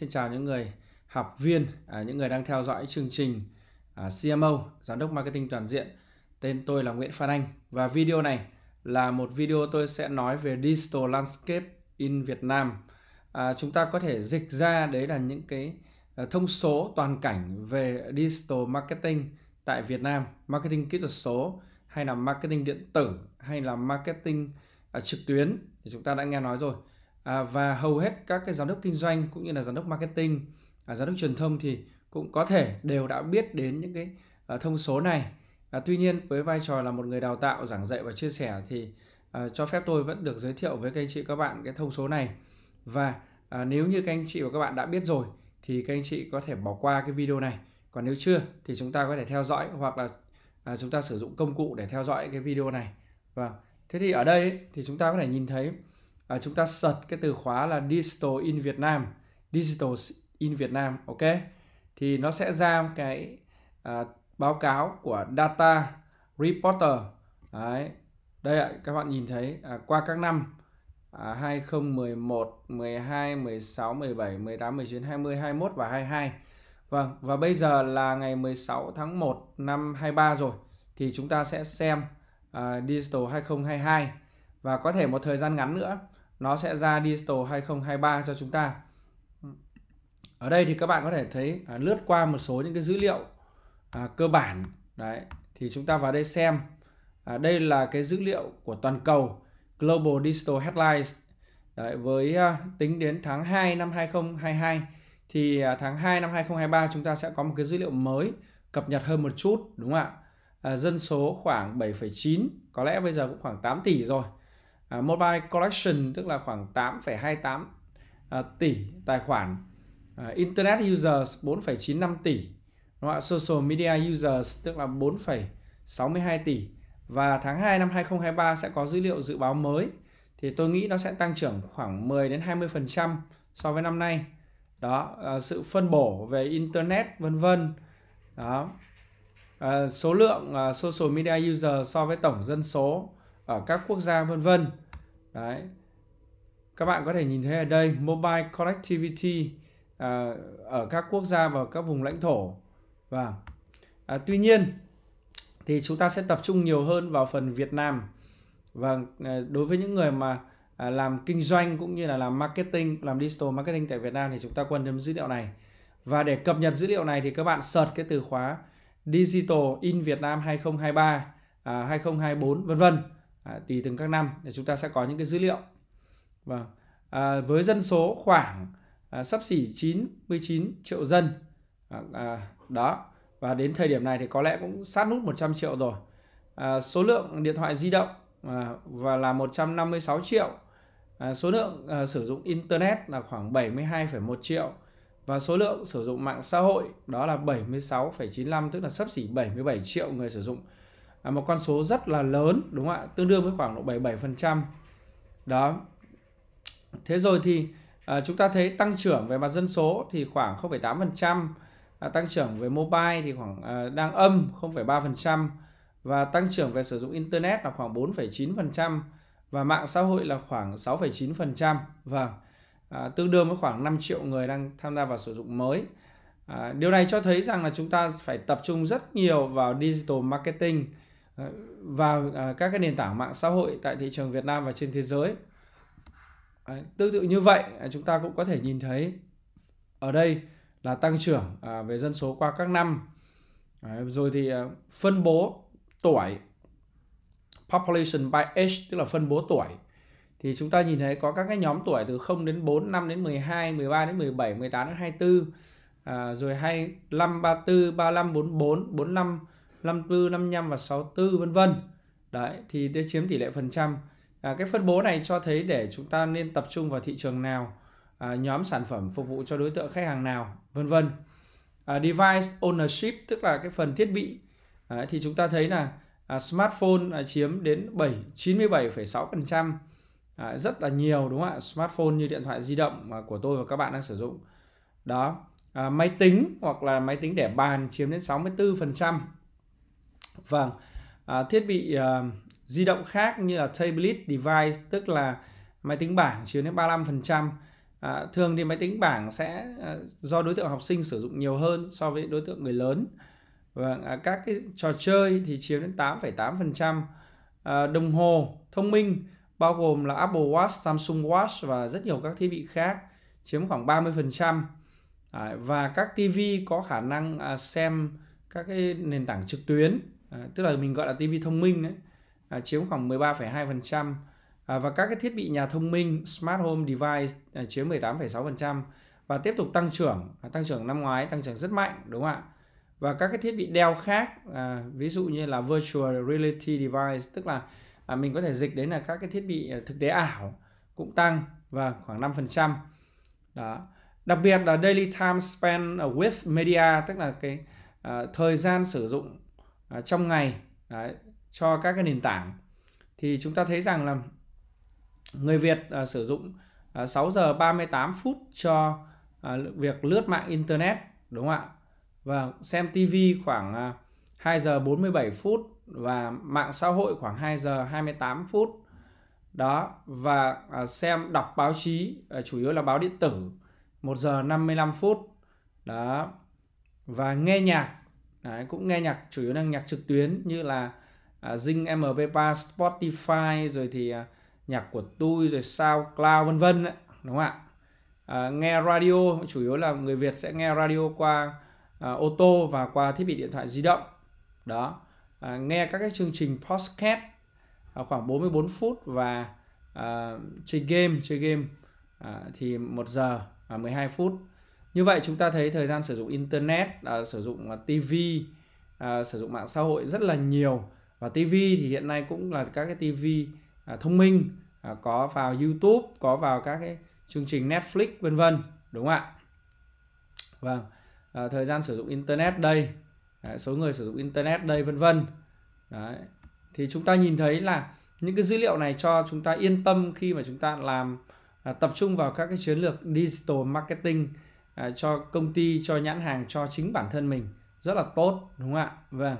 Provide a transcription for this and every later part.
Xin chào những người học viên, à, những người đang theo dõi chương trình à, CMO, Giám đốc Marketing Toàn diện. Tên tôi là Nguyễn Phan Anh và video này là một video tôi sẽ nói về Digital Landscape in Việt Nam. À, chúng ta có thể dịch ra đấy là những cái thông số toàn cảnh về Digital Marketing tại Việt Nam, Marketing kỹ thuật số hay là Marketing điện tử hay là Marketing trực tuyến chúng ta đã nghe nói rồi À, và hầu hết các cái giám đốc kinh doanh cũng như là giám đốc marketing à, giám đốc truyền thông thì cũng có thể đều đã biết đến những cái à, thông số này tuy nhiên với vai trò là một người đào tạo giảng dạy và chia sẻ thì cho phép tôi vẫn được giới thiệu với các anh chị các bạn cái thông số này và nếu như các anh chị và các bạn đã biết rồi thì các anh chị có thể bỏ qua cái video này còn nếu chưa thì chúng ta có thể theo dõi hoặc là chúng ta sử dụng công cụ để theo dõi cái video này và vâng. thế thì ở đây thì chúng ta có thể nhìn thấy à, chúng ta search cái từ khóa là digital in Việt Nam digital in Việt Nam ok thì nó sẽ ra cái à, báo cáo của data reporter Đấy. đây ạ các bạn nhìn thấy à, qua các năm à, 2011 12 16 17 18 19 20 21 và 22 Vâng và bây giờ là ngày 16 tháng 1 năm 23 rồi thì chúng ta sẽ xem uh, Digital 2022 và có thể một thời gian ngắn nữa nó sẽ ra Digital 2023 cho chúng ta ở đây thì các bạn có thể thấy à, lướt qua một số những cái dữ liệu à, cơ bản đấy thì chúng ta vào đây xem à, đây là cái dữ liệu của toàn cầu Global Digital Headlines đấy, với à, tính đến tháng 2 năm 2022 thì à, tháng 2 năm 2023 chúng ta sẽ có một cái dữ liệu mới cập nhật hơn một chút đúng không ạ à, dân số khoảng 7,9 có lẽ bây giờ cũng khoảng 8 tỷ rồi À, mobile collection tức là khoảng 8,28 à, tỷ tài khoản à, internet users 4,95 tỷ đúng social media users tức là 4,62 tỷ và tháng 2 năm 2023 sẽ có dữ liệu dự báo mới thì tôi nghĩ nó sẽ tăng trưởng khoảng 10 đến 20% so với năm nay. Đó, à, sự phân bổ về internet vân vân. Đó. À, số lượng à, social media Users so với tổng dân số ở các quốc gia vân vân đấy các bạn có thể nhìn thấy ở đây mobile connectivity à, ở các quốc gia và các vùng lãnh thổ và vâng. à, tuy nhiên thì chúng ta sẽ tập trung nhiều hơn vào phần Việt Nam và vâng, à, đối với những người mà à, làm kinh doanh cũng như là làm marketing làm digital marketing tại Việt Nam thì chúng ta quan tâm dữ liệu này và để cập nhật dữ liệu này thì các bạn search cái từ khóa digital in Việt Nam 2023 à, 2024 vân vân à, tùy từng các năm thì chúng ta sẽ có những cái dữ liệu và vâng. à, với dân số khoảng à, sắp xỉ 99 triệu dân à, à, đó và đến thời điểm này thì có lẽ cũng sát nút 100 triệu rồi à, số lượng điện thoại di động à, và là 156 triệu à, số lượng à, sử dụng internet là khoảng 72,1 triệu và số lượng sử dụng mạng xã hội đó là 76,95 tức là sắp xỉ 77 triệu người sử dụng là một con số rất là lớn đúng không ạ tương đương với khoảng độ 77% đó thế rồi thì à, chúng ta thấy tăng trưởng về mặt dân số thì khoảng 0,8% à, tăng trưởng về mobile thì khoảng à, đang âm 0,3% và tăng trưởng về sử dụng internet là khoảng 4,9% và mạng xã hội là khoảng 6,9% vâng à, tương đương với khoảng 5 triệu người đang tham gia vào sử dụng mới à, điều này cho thấy rằng là chúng ta phải tập trung rất nhiều vào digital marketing Ờ, vào à, các cái nền tảng mạng xã hội tại thị trường Việt Nam và trên thế giới. Tương tự như vậy, à, chúng ta cũng có thể nhìn thấy ở đây là tăng trưởng à, về dân số qua các năm. Rồi thì phân bố tuổi population by age tức là phân bố tuổi thì chúng ta nhìn thấy có các cái nhóm tuổi từ 0 đến 4, 5 đến 12, 13 đến 17, 18 đến 24 à, rồi 25, 34, 35, 44, 45 54, 55 và 64 vân vân. Đấy thì để chiếm tỷ lệ phần trăm. À, cái phân bố này cho thấy để chúng ta nên tập trung vào thị trường nào, à, nhóm sản phẩm phục vụ cho đối tượng khách hàng nào, vân vân. À, device ownership tức là cái phần thiết bị à, thì chúng ta thấy là à, smartphone à, chiếm đến 7 97,6%. À, rất là nhiều đúng không ạ? Smartphone như điện thoại di động mà của tôi và các bạn đang sử dụng. Đó. À, máy tính hoặc là máy tính để bàn chiếm đến 64% vâng à, thiết bị à, di động khác như là tablet device tức là máy tính bảng chiếm đến 35% à, thường thì máy tính bảng sẽ à, do đối tượng học sinh sử dụng nhiều hơn so với đối tượng người lớn và vâng, à, các cái trò chơi thì chiếm đến 8,8% à, đồng hồ thông minh bao gồm là Apple Watch, Samsung Watch và rất nhiều các thiết bị khác chiếm khoảng 30% à, và các TV có khả năng à, xem các cái nền tảng trực tuyến À, tức là mình gọi là TV thông minh đấy à, chiếm khoảng 13,2% à, và các cái thiết bị nhà thông minh smart home device à, chiếm 18,6% và tiếp tục tăng trưởng à, tăng trưởng năm ngoái tăng trưởng rất mạnh đúng không ạ và các cái thiết bị đeo khác à, ví dụ như là virtual reality device tức là à, mình có thể dịch đến là các cái thiết bị à, thực tế ảo cũng tăng và khoảng 5% đó đặc biệt là daily time spend with media tức là cái à, thời gian sử dụng À, trong ngày đấy, cho các cái nền tảng thì chúng ta thấy rằng là người Việt à, sử dụng à, 6 giờ 38 phút cho à, việc lướt mạng internet đúng không ạ? Và xem TV khoảng à, 2 giờ 47 phút và mạng xã hội khoảng 2 giờ 28 phút. Đó và à, xem đọc báo chí à, chủ yếu là báo điện tử 1 giờ 55 phút. Đó. Và nghe nhạc Đấy, cũng nghe nhạc chủ yếu là nhạc trực tuyến như là à, Zing MP3, Spotify rồi thì à, nhạc của tôi rồi SoundCloud vân vân đấy đúng không ạ? À, nghe radio chủ yếu là người Việt sẽ nghe radio qua à, ô tô và qua thiết bị điện thoại di động. Đó. À, nghe các cái chương trình podcast à, khoảng 44 phút và à, chơi game, chơi game à, thì 1 giờ và 12 phút như vậy chúng ta thấy thời gian sử dụng internet, à, sử dụng à, TV, à, sử dụng mạng xã hội rất là nhiều và TV thì hiện nay cũng là các cái TV à, thông minh à, có vào YouTube, có vào các cái chương trình Netflix vân vân, đúng không ạ? Vâng. À, thời gian sử dụng internet đây, à, số người sử dụng internet đây vân vân. Đấy. Thì chúng ta nhìn thấy là những cái dữ liệu này cho chúng ta yên tâm khi mà chúng ta làm à, tập trung vào các cái chiến lược digital marketing À, cho công ty cho nhãn hàng cho chính bản thân mình rất là tốt đúng không ạ vâng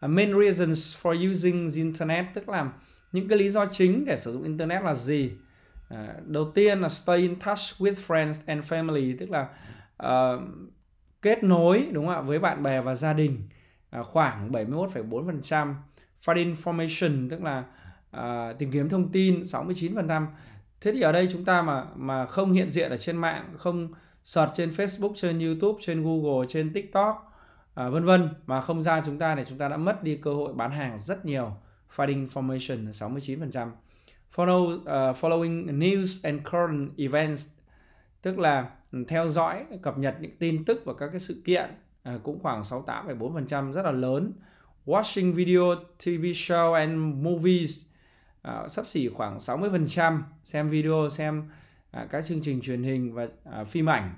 à, main reasons for using the internet tức là những cái lý do chính để sử dụng internet là gì à, đầu tiên là stay in touch with friends and family tức là uh, kết nối đúng không ạ với bạn bè và gia đình uh, khoảng 71,4% find information tức là uh, tìm kiếm thông tin 69% thế thì ở đây chúng ta mà mà không hiện diện ở trên mạng không sọt trên Facebook trên YouTube trên Google trên TikTok à, vân vân mà không ra chúng ta thì chúng ta đã mất đi cơ hội bán hàng rất nhiều finding information 69% follow uh, following news and current events tức là theo dõi cập nhật những tin tức và các cái sự kiện à, cũng khoảng 68,4% rất là lớn watching video TV show and movies à, sắp xỉ khoảng 60% xem video, xem à, các chương trình truyền hình và à, phim ảnh.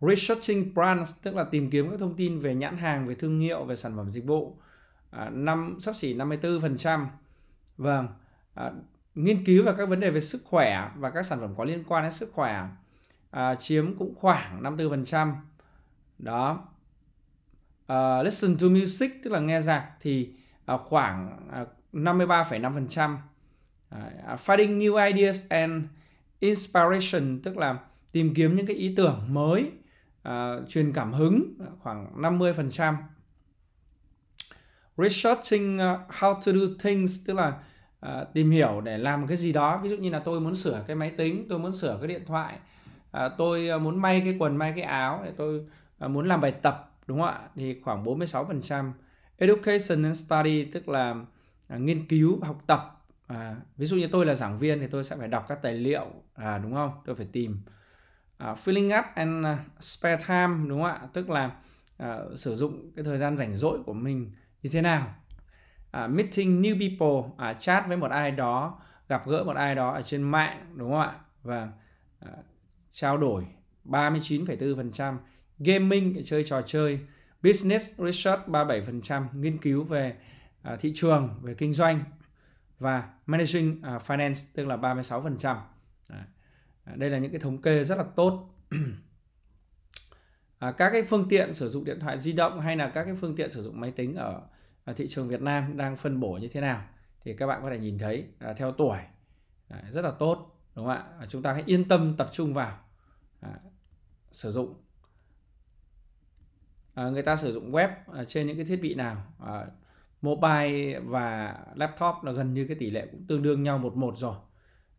Researching brands tức là tìm kiếm các thông tin về nhãn hàng, về thương hiệu, về sản phẩm dịch vụ. À, năm sắp xỉ 54%. Vâng. À, nghiên cứu về các vấn đề về sức khỏe và các sản phẩm có liên quan đến sức khỏe à, chiếm cũng khoảng 54%. Đó. À, listen to music tức là nghe nhạc thì à, khoảng à, 53,5%. À, finding new ideas and inspiration tức là tìm kiếm những cái ý tưởng mới, à, truyền cảm hứng khoảng 50%. Researching à, how to do things tức là à, tìm hiểu để làm cái gì đó. Ví dụ như là tôi muốn sửa cái máy tính, tôi muốn sửa cái điện thoại, à, tôi à, muốn may cái quần, may cái áo, để tôi à, muốn làm bài tập đúng không ạ? Thì khoảng 46%. Education and study tức là à, nghiên cứu học tập à, ví dụ như tôi là giảng viên thì tôi sẽ phải đọc các tài liệu à, đúng không tôi phải tìm à, filling up and à, spare time đúng không ạ tức là à, sử dụng cái thời gian rảnh rỗi của mình như thế nào à, meeting new people à, chat với một ai đó gặp gỡ một ai đó ở trên mạng đúng không ạ và à, trao đổi 39,4% gaming chơi trò chơi business research 37% nghiên cứu về À, thị trường về kinh doanh và managing à, finance tức là 36%. À, đây là những cái thống kê rất là tốt. các cái phương tiện sử dụng điện thoại di động hay là các cái phương tiện sử dụng máy tính ở thị trường Việt Nam đang phân bổ như thế nào thì các bạn có thể nhìn thấy theo tuổi rất là tốt đúng không ạ? Chúng ta hãy yên tâm tập trung vào sử dụng À, người ta sử dụng web à, trên những cái thiết bị nào à, mobile và laptop là gần như cái tỷ lệ cũng tương đương nhau một một rồi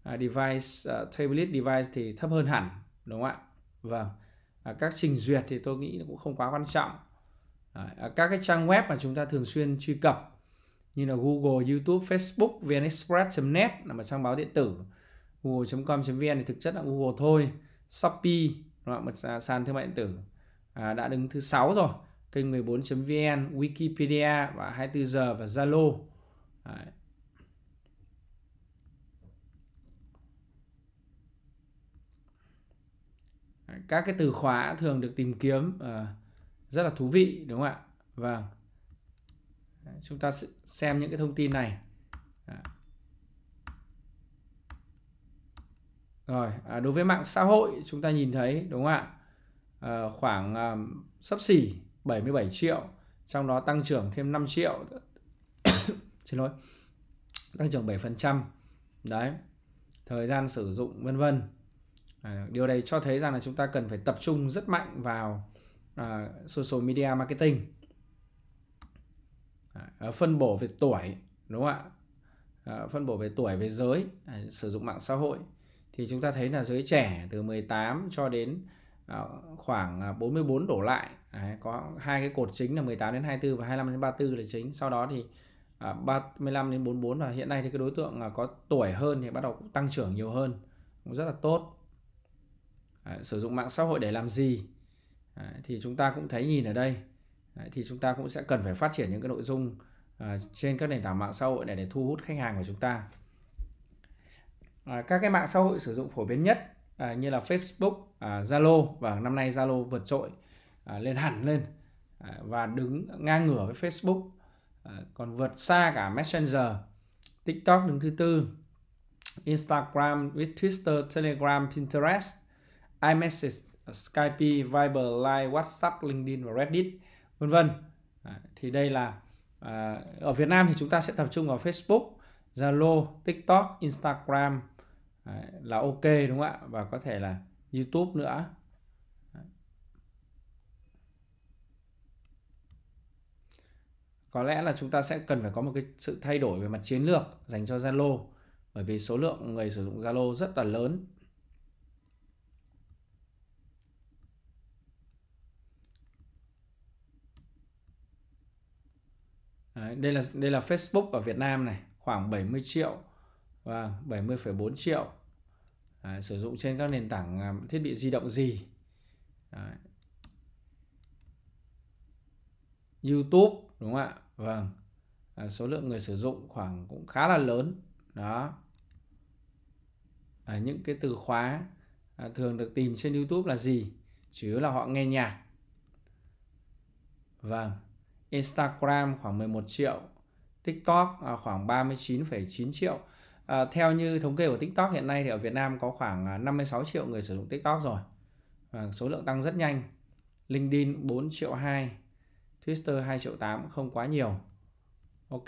à, device uh, tablet device thì thấp hơn hẳn đúng không ạ vâng à, các trình duyệt thì tôi nghĩ cũng không quá quan trọng à, các cái trang web mà chúng ta thường xuyên truy cập như là Google, YouTube, Facebook, VnExpress.net là một trang báo điện tử google.com.vn thì thực chất là Google thôi Shopee là một sàn thương mại điện tử à, đã đứng thứ sáu rồi kênh 14.vn, Wikipedia và 24 giờ và Zalo. Đấy. các cái từ khóa thường được tìm kiếm uh, rất là thú vị đúng không ạ vâng chúng ta xem những cái thông tin này à. rồi à, đối với mạng xã hội chúng ta nhìn thấy đúng không ạ à, khoảng à, sấp xỉ 77 triệu trong đó tăng trưởng thêm 5 triệu xin lỗi tăng trưởng 7% đấy thời gian sử dụng vân vân à, điều này cho thấy rằng là chúng ta cần phải tập trung rất mạnh vào à, social media marketing à, à, phân bổ về tuổi đúng không ạ à, phân bổ về tuổi về giới à, sử dụng mạng xã hội thì chúng ta thấy là giới trẻ từ 18 cho đến Ờ, khoảng 44 à, đổ lại Đấy, có hai cái cột chính là 18 đến 24 và 25 đến 34 là chính sau đó thì 35 à, đến 44 và hiện nay thì cái đối tượng à, có tuổi hơn thì bắt đầu cũng tăng trưởng nhiều hơn cũng rất là tốt Đấy, sử dụng mạng xã hội để làm gì Đấy, thì chúng ta cũng thấy nhìn ở đây Đấy, thì chúng ta cũng sẽ cần phải phát triển những cái nội dung uh, trên các nền tảng mạng xã hội này để thu hút khách hàng của chúng ta à, các cái mạng xã hội sử dụng phổ biến nhất à, như là Facebook, à, Zalo và năm nay Zalo vượt trội à, lên hẳn lên à, và đứng ngang ngửa với Facebook à, còn vượt xa cả Messenger, TikTok đứng thứ tư, Instagram, Twitter, Telegram, Pinterest, iMessage, Skype, Viber, Line, WhatsApp, LinkedIn và Reddit vân vân. À, thì đây là à, ở Việt Nam thì chúng ta sẽ tập trung vào Facebook, Zalo, TikTok, Instagram, Đấy, là ok đúng không ạ và có thể là YouTube nữa có lẽ là chúng ta sẽ cần phải có một cái sự thay đổi về mặt chiến lược dành cho Zalo bởi vì số lượng người sử dụng Zalo rất là lớn Đấy, đây là đây là Facebook ở Việt Nam này khoảng 70 triệu và vâng, 70,4 triệu à, sử dụng trên các nền tảng à, thiết bị di động gì Đấy. YouTube đúng không ạ vâng à, số lượng người sử dụng khoảng cũng khá là lớn đó à, những cái từ khóa à, thường được tìm trên YouTube là gì chủ yếu là họ nghe nhạc vâng Instagram khoảng 11 triệu TikTok à, khoảng 39,9 triệu À, theo như thống kê của TikTok hiện nay thì ở Việt Nam có khoảng 56 à, triệu người sử dụng TikTok rồi. À, số lượng tăng rất nhanh. LinkedIn 4 triệu 2, Twitter 2 triệu 8 không quá nhiều. Ok.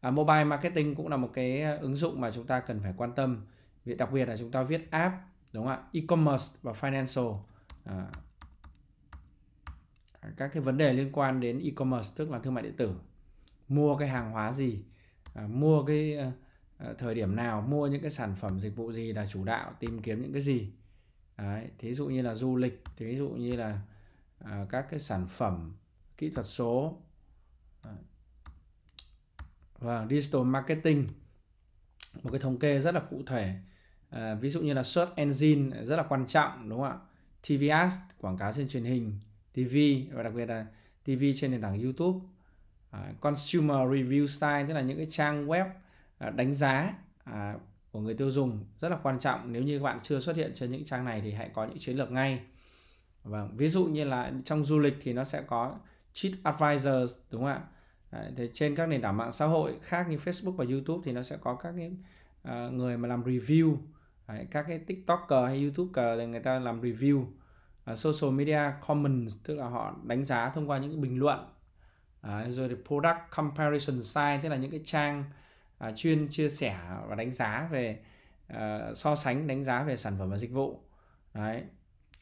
À, mobile marketing cũng là một cái à, ứng dụng mà chúng ta cần phải quan tâm. Vì đặc biệt là chúng ta viết app, đúng không ạ? E-commerce và financial. À, các cái vấn đề liên quan đến e-commerce tức là thương mại điện tử. Mua cái hàng hóa gì, à, mua cái uh, Ờ, thời điểm nào mua những cái sản phẩm dịch vụ gì là chủ đạo tìm kiếm những cái gì Đấy, thí dụ như là du lịch thí dụ như là à, các cái sản phẩm kỹ thuật số và vâng, digital marketing một cái thống kê rất là cụ thể à, ví dụ như là search engine rất là quan trọng đúng không ạ TV ads quảng cáo trên truyền hình TV và đặc biệt là TV trên nền tảng YouTube à, consumer review site tức là những cái trang web À, đánh giá à, của người tiêu dùng rất là quan trọng nếu như các bạn chưa xuất hiện trên những trang này thì hãy có những chiến lược ngay và vâng, ví dụ như là trong du lịch thì nó sẽ có Cheat Advisors đúng không ạ thì trên các nền tảng mạng xã hội khác như Facebook và YouTube thì nó sẽ có các à, người mà làm review các cái TikToker hay YouTuber thì người ta làm review social media comments tức là họ đánh giá thông qua những bình luận rồi thì product comparison site tức là những cái trang à, chuyên chia sẻ và đánh giá về à, so sánh đánh giá về sản phẩm và dịch vụ đấy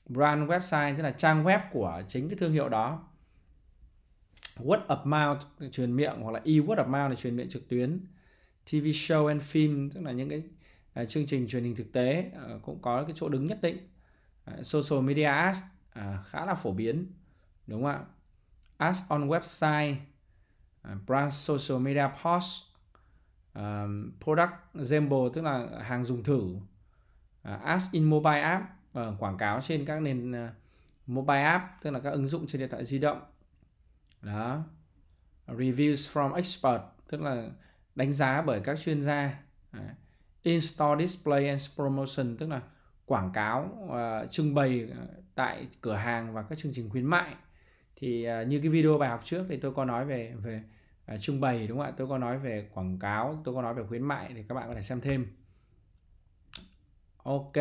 brand website tức là trang web của chính cái thương hiệu đó word of mouth truyền miệng hoặc là e word of mouth là truyền miệng trực tuyến TV show and film tức là những cái uh, chương trình truyền hình thực tế uh, cũng có cái chỗ đứng nhất định uh, social media ads uh, khá là phổ biến đúng không ạ ads on website uh, brand social media post uh, product Demo tức là hàng dùng thử uh, à, ads in mobile app uh, quảng cáo trên các nền uh, mobile app tức là các ứng dụng trên điện thoại di động đó reviews from expert tức là đánh giá bởi các chuyên gia uh, in-store display and promotion tức là quảng cáo uh, trưng bày tại cửa hàng và các chương trình khuyến mại thì uh, như cái video bài học trước thì tôi có nói về về à, trưng bày đúng không ạ tôi có nói về quảng cáo tôi có nói về khuyến mại thì các bạn có thể xem thêm ok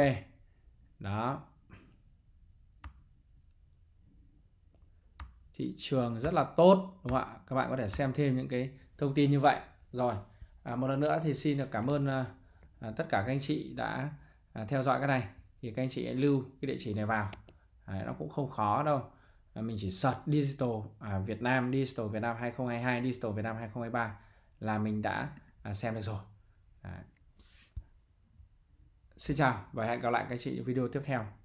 đó thị trường rất là tốt đúng không ạ các bạn có thể xem thêm những cái thông tin như vậy rồi à, một lần nữa thì xin được cảm ơn ờ, à, tất cả các anh chị đã à, theo dõi cái này thì các anh chị hãy lưu cái địa chỉ này vào à, nó cũng không khó đâu mình chỉ search digital à, Việt Nam digital Việt Nam 2022 digital Việt Nam 2023 là mình đã à, xem được rồi à. Xin chào và hẹn gặp lại các chị video tiếp theo